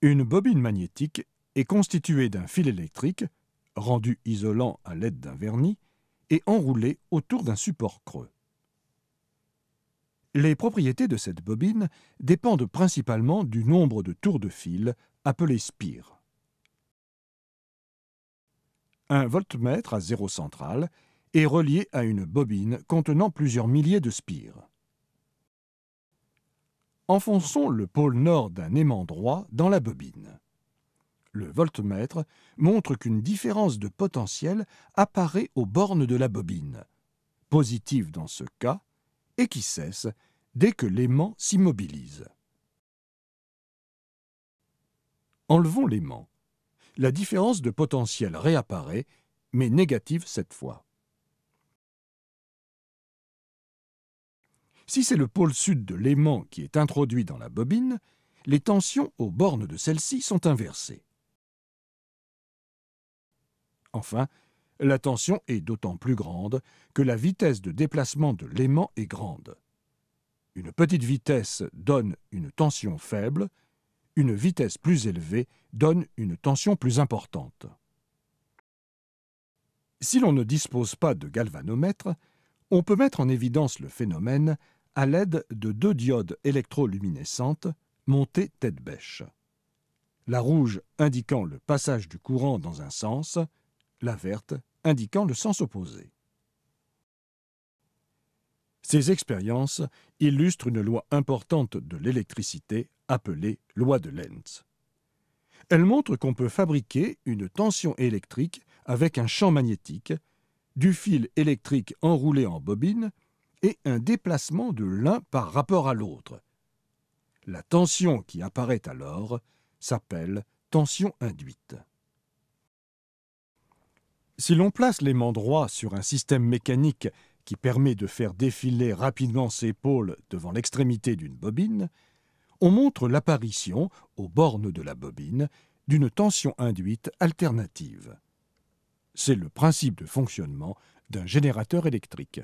Une bobine magnétique est constituée d'un fil électrique, rendu isolant à l'aide d'un vernis, et enroulé autour d'un support creux. Les propriétés de cette bobine dépendent principalement du nombre de tours de fil, appelés spires. Un voltmètre à zéro central est relié à une bobine contenant plusieurs milliers de spires enfonçons le pôle nord d'un aimant droit dans la bobine. Le voltmètre montre qu'une différence de potentiel apparaît aux bornes de la bobine, positive dans ce cas, et qui cesse dès que l'aimant s'immobilise. Enlevons l'aimant. La différence de potentiel réapparaît, mais négative cette fois. Si c'est le pôle sud de l'aimant qui est introduit dans la bobine, les tensions aux bornes de celle-ci sont inversées. Enfin, la tension est d'autant plus grande que la vitesse de déplacement de l'aimant est grande. Une petite vitesse donne une tension faible, une vitesse plus élevée donne une tension plus importante. Si l'on ne dispose pas de galvanomètre, on peut mettre en évidence le phénomène à l'aide de deux diodes électroluminescentes montées tête bêche. La rouge indiquant le passage du courant dans un sens, la verte indiquant le sens opposé. Ces expériences illustrent une loi importante de l'électricité appelée loi de Lenz. Elle montre qu'on peut fabriquer une tension électrique avec un champ magnétique, du fil électrique enroulé en bobine et un déplacement de l'un par rapport à l'autre. La tension qui apparaît alors s'appelle tension induite. Si l'on place l'aimant droit sur un système mécanique qui permet de faire défiler rapidement ses pôles devant l'extrémité d'une bobine, on montre l'apparition, aux bornes de la bobine, d'une tension induite alternative. C'est le principe de fonctionnement d'un générateur électrique.